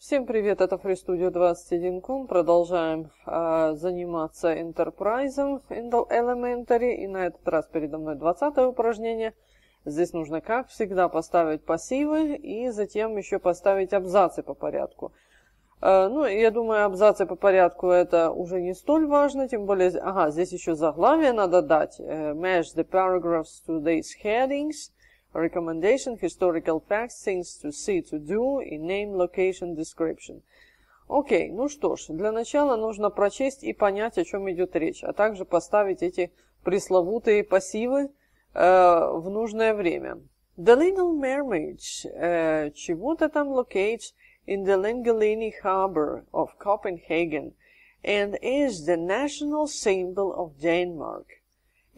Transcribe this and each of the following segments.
Всем привет, это FreeStudio 21.com. Продолжаем э, заниматься Enterprise Elementary. И на этот раз передо мной 20 упражнение. Здесь нужно, как всегда, поставить пассивы и затем еще поставить абзацы по порядку. Э, ну, я думаю, абзацы по порядку это уже не столь важно, тем более... Ага, здесь еще заглавие надо дать. Э, match the paragraphs to these headings – Recommendation, historical facts, things to see, to do и name, location, description. Окей, ну что ж, для начала нужно прочесть и понять, о чем идет речь, а также поставить эти пресловутые пассивы э, в нужное время. The Little Mermaid, э, чего-то там locates in the Lingalini Harbor of Copenhagen and is the national symbol of Denmark.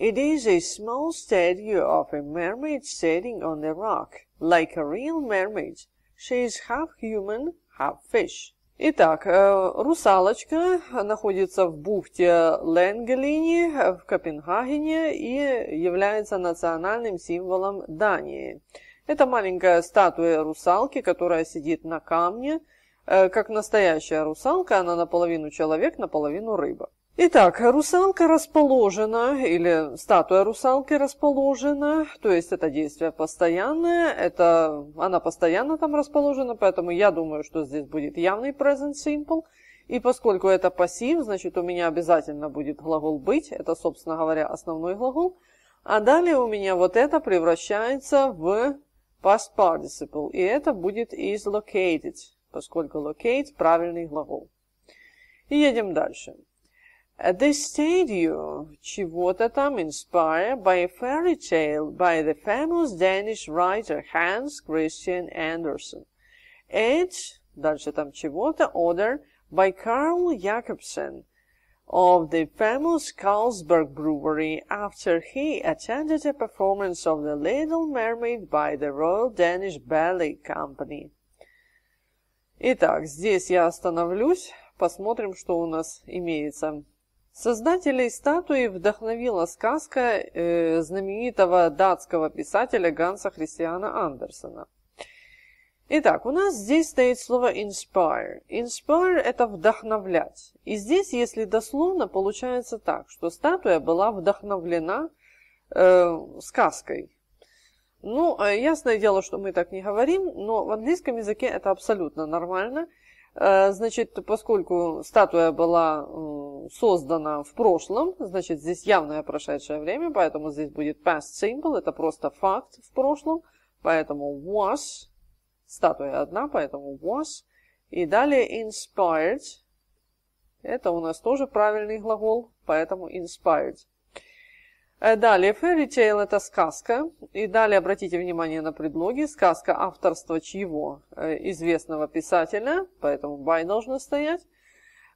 It is a small statue of a mermaid sitting on a rock. Like a real mermaid, she is half human, half fish. Итак, э, «Русалочка» находится в бухте Ленгелини в Копенгагене и является национальным символом Дании. Это маленькая статуя русалки, которая сидит на камне. Э, как настоящая русалка, она наполовину человек, наполовину рыба. Итак, русалка расположена, или статуя русалки расположена, то есть это действие постоянное, это, она постоянно там расположена, поэтому я думаю, что здесь будет явный present simple, и поскольку это пассив, значит у меня обязательно будет глагол «быть», это, собственно говоря, основной глагол, а далее у меня вот это превращается в past participle, и это будет is located, поскольку locate – правильный глагол. И едем дальше. At the stadium, Chivotatam, inspired by a fairy tale by the famous Danish writer Hans Christian Andersen, and дальше там чего-то, order by Carl Jacobsen of the famous Carlsberg Brewery after he attended a performance of The Little Mermaid by the Royal Danish Ballet Company. Итак, здесь я остановлюсь, посмотрим, что у нас имеется. Создателей статуи вдохновила сказка э, знаменитого датского писателя Ганса Христиана Андерсона. Итак, у нас здесь стоит слово inspire. Inspire – это вдохновлять. И здесь, если дословно, получается так, что статуя была вдохновлена э, сказкой. Ну, а ясное дело, что мы так не говорим, но в английском языке это абсолютно нормально – Э, значит, поскольку статуя была создана в прошлом, значит, здесь явное прошедшее время, поэтому здесь будет past simple, это просто факт в прошлом, поэтому was, статуя одна, поэтому was, и далее inspired, это у нас тоже правильный глагол, поэтому inspired. Далее, fairy tale – это сказка. И далее обратите внимание на предлоги. Сказка авторства чьего? Э, известного писателя, поэтому Бай должно стоять.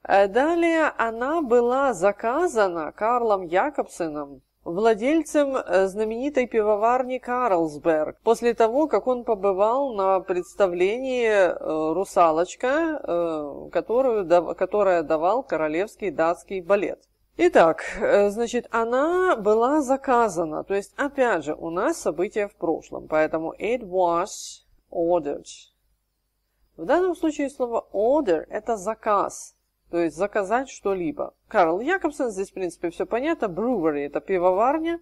Э, далее она была заказана Карлом Якобсеном, владельцем э, знаменитой пивоварни Карлсберг, после того, как он побывал на представлении «Русалочка», которую, которая давал королевский датский балет. Итак, э, значит, она была заказана. То есть, опять же, у нас событие в прошлом, поэтому it was ordered. В данном случае слово order – это заказ, то есть заказать что-либо. Карл Якобсон, здесь, в принципе, все понятно. Brewery – это пивоварня.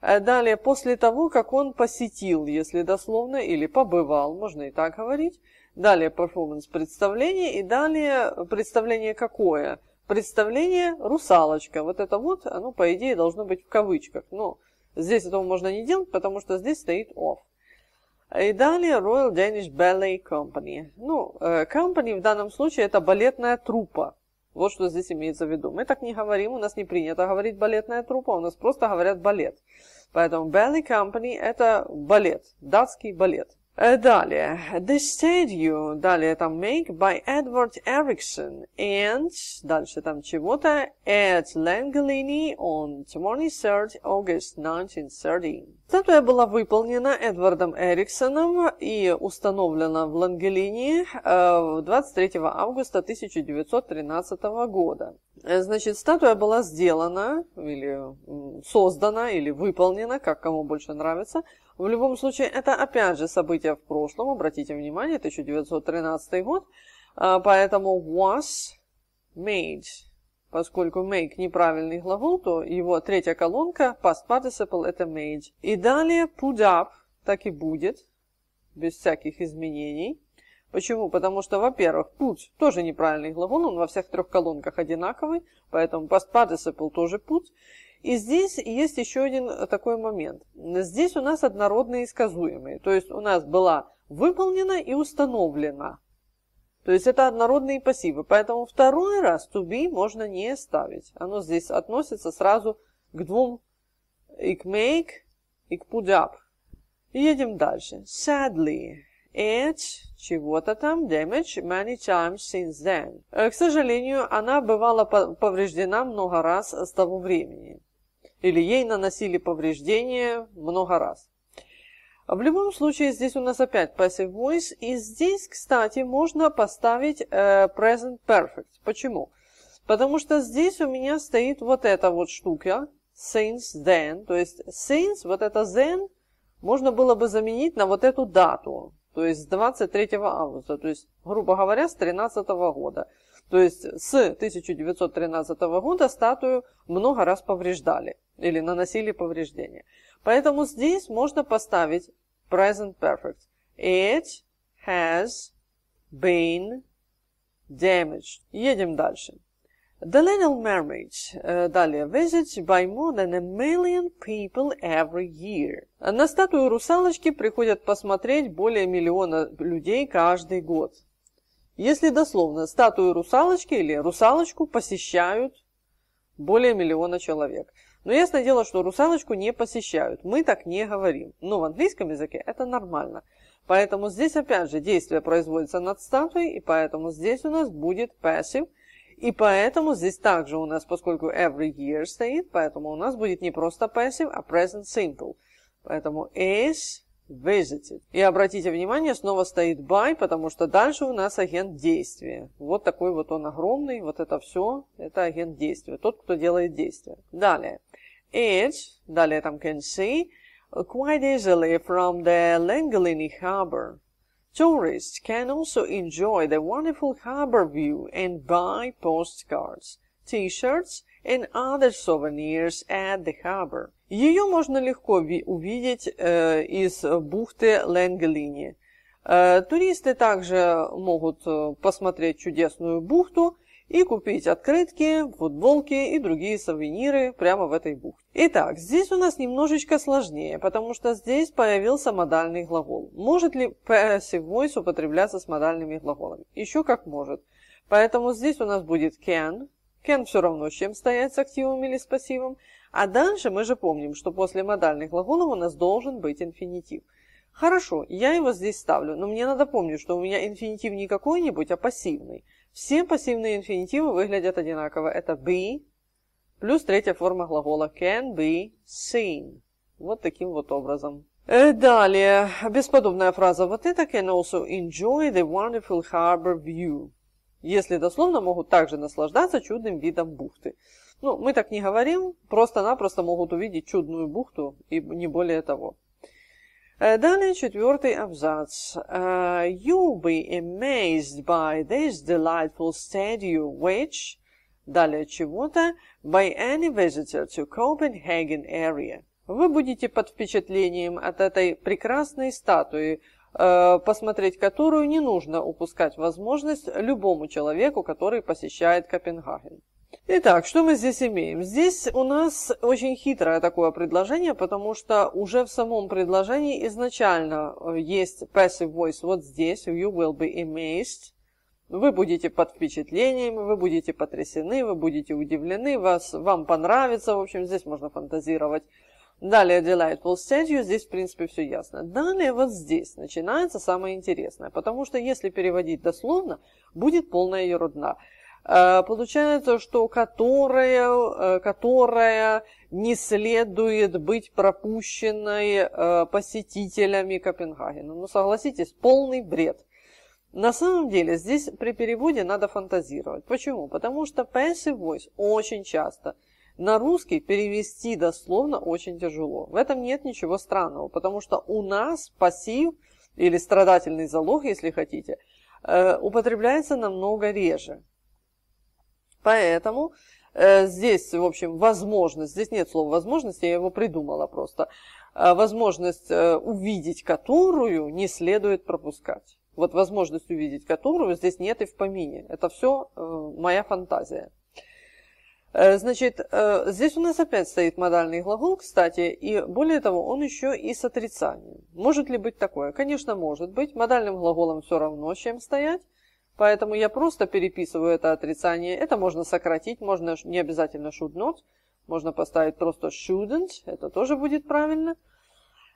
Э, далее, после того, как он посетил, если дословно, или побывал, можно и так говорить. Далее, performance представление, и далее представление какое – представление «русалочка». Вот это вот, оно, по идее, должно быть в кавычках. Но здесь этого можно не делать, потому что здесь стоит «off». И далее Royal Danish Ballet Company. Ну, э, company в данном случае это балетная трупа. Вот что здесь имеется в виду. Мы так не говорим, у нас не принято говорить балетная трупа, у нас просто говорят балет. Поэтому Ballet Company это балет, датский балет. далее. The Statue, далее там Make by Edward Erickson and дальше там чего-то at Langolini on 23rd August 1930. Статуя была выполнена Эдвардом Эриксоном и установлена в Лангелинии 23 э, августа 1913 года. Э, значит, статуя была сделана или создана или выполнена, как кому больше нравится. В любом случае, это опять же событие в прошлом, обратите внимание, 1913 год, э, поэтому was made Поскольку make неправильный глагол, то его третья колонка past participle это made. И далее put up так и будет, без всяких изменений. Почему? Потому что, во-первых, put тоже неправильный глагол, он во всех трех колонках одинаковый, поэтому past participle тоже put. И здесь есть еще один такой момент. Здесь у нас однородные и сказуемые, то есть у нас была выполнена и установлена. То есть это однородные пассивы, поэтому второй раз to be можно не ставить. Оно здесь относится сразу к двум и к make, и к put up. И едем дальше. Sadly, it чего-то там damage many times since then. Э, к сожалению, она бывала повреждена много раз с того времени. Или ей наносили повреждения много раз. А в любом случае, здесь у нас опять passive voice. И здесь, кстати, можно поставить э, present perfect. Почему? Потому что здесь у меня стоит вот эта вот штука. Since then. То есть since, вот это then, можно было бы заменить на вот эту дату. То есть 23 августа. То есть, грубо говоря, с 13 года. То есть с 1913 года статую много раз повреждали или наносили повреждения. Поэтому здесь можно поставить present perfect. It has been damaged. Едем дальше. The Little Mermaid. Э, далее. Visited by more than a million people every year. На статую русалочки приходят посмотреть более миллиона людей каждый год. Если дословно, статую русалочки или русалочку посещают более миллиона человек. Но ясное дело, что русалочку не посещают. Мы так не говорим. Но в английском языке это нормально. Поэтому здесь опять же действие производится над статуей, и поэтому здесь у нас будет passive. И поэтому здесь также у нас, поскольку every year стоит, поэтому у нас будет не просто passive, а present simple. Поэтому is visited. И обратите внимание, снова стоит by, потому что дальше у нас агент действия. Вот такой вот он огромный, вот это все, это агент действия, тот, кто делает действие. Далее. It, далее там can see, quite easily from the Langolini Harbor. Tourists can also enjoy the wonderful harbor view and buy postcards, t-shirts, and other souvenirs at the harbor. Ее можно легко увидеть э, из бухты Ленгелини. Э, туристы также могут э, посмотреть чудесную бухту и купить открытки, футболки и другие сувениры прямо в этой бухте. Итак, здесь у нас немножечко сложнее, потому что здесь появился модальный глагол. Может ли passive voice употребляться с модальными глаголами? Еще как может. Поэтому здесь у нас будет can, Кен все равно, чем стоять, с активом или с пассивом. А дальше мы же помним, что после модальных глаголов у нас должен быть инфинитив. Хорошо, я его здесь ставлю, но мне надо помнить, что у меня инфинитив не какой-нибудь, а пассивный. Все пассивные инфинитивы выглядят одинаково. Это be, плюс третья форма глагола can be seen. Вот таким вот образом. Э, далее, бесподобная фраза. But I can also enjoy the wonderful harbor view если дословно, могут также наслаждаться чудным видом бухты. Ну, мы так не говорим, просто-напросто могут увидеть чудную бухту и не более того. Э, далее четвертый абзац. Uh, you'll be amazed by this delightful statue which... Далее чего-то. By any visitor to Copenhagen area. Вы будете под впечатлением от этой прекрасной статуи, Э, посмотреть которую не нужно упускать возможность любому человеку, который посещает Копенгаген. Итак, что мы здесь имеем? Здесь у нас очень хитрое такое предложение, потому что уже в самом предложении изначально э, есть passive voice вот здесь, you will be amazed, вы будете под впечатлением, вы будете потрясены, вы будете удивлены, вас, вам понравится, в общем, здесь можно фантазировать. Далее Delight Full здесь в принципе все ясно. Далее вот здесь начинается самое интересное, потому что если переводить дословно, будет полная ерунда. Э, получается, что которая, э, которая не следует быть пропущенной э, посетителями Копенгагена. Ну, согласитесь, полный бред. На самом деле, здесь при переводе надо фантазировать. Почему? Потому что passive voice очень часто – на русский перевести дословно очень тяжело. В этом нет ничего странного, потому что у нас пассив или страдательный залог, если хотите, э, употребляется намного реже. Поэтому э, здесь, в общем, возможность, здесь нет слова возможности я его придумала просто, э, возможность увидеть которую не следует пропускать. Вот возможность увидеть которую здесь нет и в помине. Это все моя фантазия. Э, значит, э, здесь у нас опять стоит модальный глагол, кстати, и более того, он еще и с отрицанием. Может ли быть такое? Конечно, может быть. Модальным глаголом все равно, чем стоять. Поэтому я просто переписываю это отрицание. Это можно сократить, можно не обязательно should not. Можно поставить просто shouldn't, это тоже будет правильно.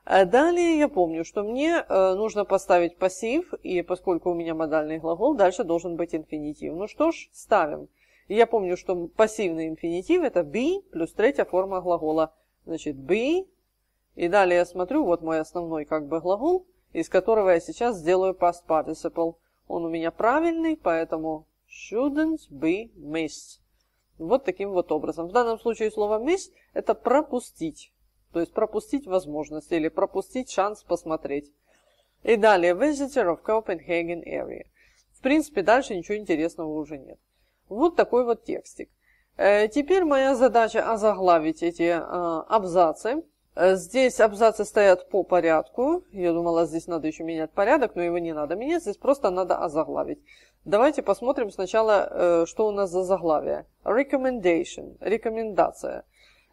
А далее я помню, что мне нужно поставить пассив, и поскольку у меня модальный глагол, дальше должен быть инфинитив. Ну что ж, ставим. И я помню, что пассивный инфинитив это be плюс третья форма глагола. Значит, be. И далее я смотрю, вот мой основной как бы глагол, из которого я сейчас сделаю past participle. Он у меня правильный, поэтому shouldn't be missed. Вот таким вот образом. В данном случае слово miss это пропустить. То есть пропустить возможность или пропустить шанс посмотреть. И далее visitor of Copenhagen area. В принципе, дальше ничего интересного уже нет. Вот такой вот текстик. Э, теперь моя задача озаглавить эти э, абзацы. Э, здесь абзацы стоят по порядку. Я думала, здесь надо еще менять порядок, но его не надо менять. Здесь просто надо озаглавить. Давайте посмотрим сначала, что у нас за заглавие. Recommendation. Рекомендация.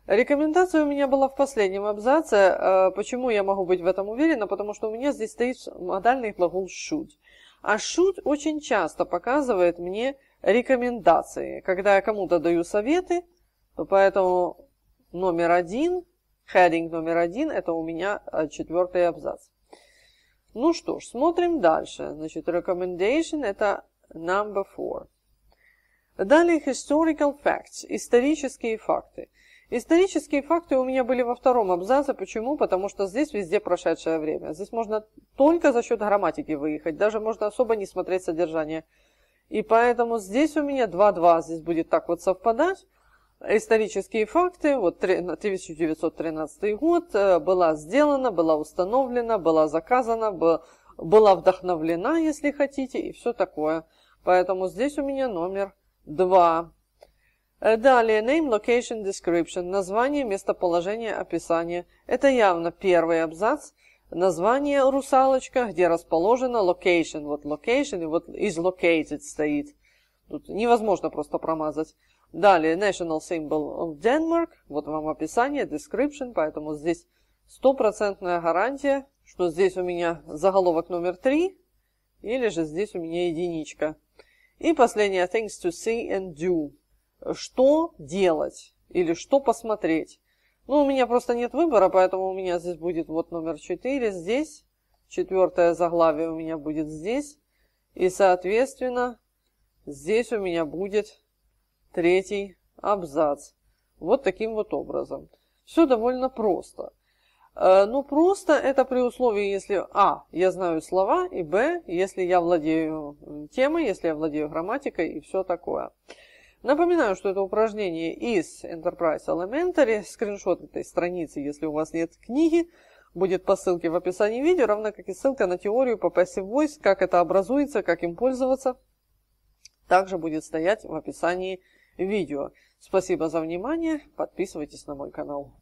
Рекомендация у меня была в последнем абзаце. Почему я могу быть в этом уверена? Потому что у меня здесь стоит модальный глагол should. А should очень часто показывает мне рекомендации. Когда я кому-то даю советы, то поэтому номер один, heading номер один, это у меня э, четвертый абзац. Ну что ж, смотрим дальше. Значит, recommendation это number four. Далее historical facts, исторические факты. Исторические факты у меня были во втором абзаце. Почему? Потому что здесь везде прошедшее время. Здесь можно только за счет грамматики выехать. Даже можно особо не смотреть содержание и поэтому здесь у меня 2-2, здесь будет так вот совпадать. Исторические факты, вот 1913 год, э, была сделана, была установлена, была заказана, была вдохновлена, если хотите, и все такое. Поэтому здесь у меня номер 2. Э, далее, name, location, description, название, местоположение, описание. Это явно первый абзац – название «Русалочка», где расположена location. Вот location, и вот is located стоит. Тут невозможно просто промазать. Далее National Symbol of Denmark. Вот вам описание, description, поэтому здесь стопроцентная гарантия, что здесь у меня заголовок номер три или же здесь у меня единичка. И последнее, things to see and do. Что делать или что посмотреть. Ну, у меня просто нет выбора, поэтому у меня здесь будет вот номер 4 здесь. Четвертое заглавие у меня будет здесь. И, соответственно, здесь у меня будет третий абзац. Вот таким вот образом. Все довольно просто. Э, ну, просто это при условии, если а, я знаю слова, и б, если я владею э, темой, если я владею грамматикой и все такое. Напоминаю, что это упражнение из Enterprise Elementary, скриншот этой страницы, если у вас нет книги, будет по ссылке в описании видео, равно как и ссылка на теорию по Passive Voice, как это образуется, как им пользоваться, также будет стоять в описании видео. Спасибо за внимание, подписывайтесь на мой канал.